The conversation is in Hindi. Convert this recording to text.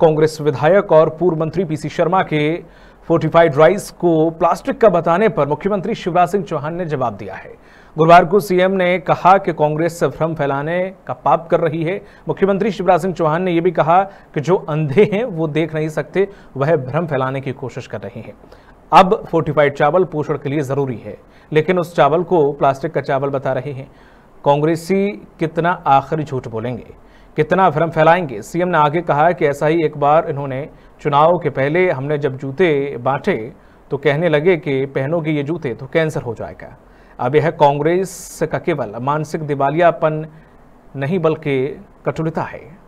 कांग्रेस विधायक और पूर्व मंत्री पीसी शर्मा के फोर्टिफाइड राइस को प्लास्टिक का बताने पर मुख्यमंत्री शिवराज सिंह चौहान ने जवाब दिया है गुरुवार को सीएम ने कहा कि कांग्रेस भ्रम फैलाने का पाप कर रही है मुख्यमंत्री शिवराज सिंह चौहान ने यह भी कहा कि जो अंधे हैं वो देख नहीं सकते वह भ्रम फैलाने की कोशिश कर रहे हैं अब फोर्टिफाइड चावल पोषण के लिए जरूरी है लेकिन उस चावल को प्लास्टिक का चावल बता रहे हैं कांग्रेसी कितना आखिरी झूठ बोलेंगे कितना भ्रम फैलाएंगे सीएम ने आगे कहा कि ऐसा ही एक बार इन्होंने चुनाव के पहले हमने जब जूते बांटे तो कहने लगे कि पहनोगे ये जूते तो कैंसर हो जाएगा अब यह कांग्रेस का केवल मानसिक दिवालियापन नहीं बल्कि कटुलता है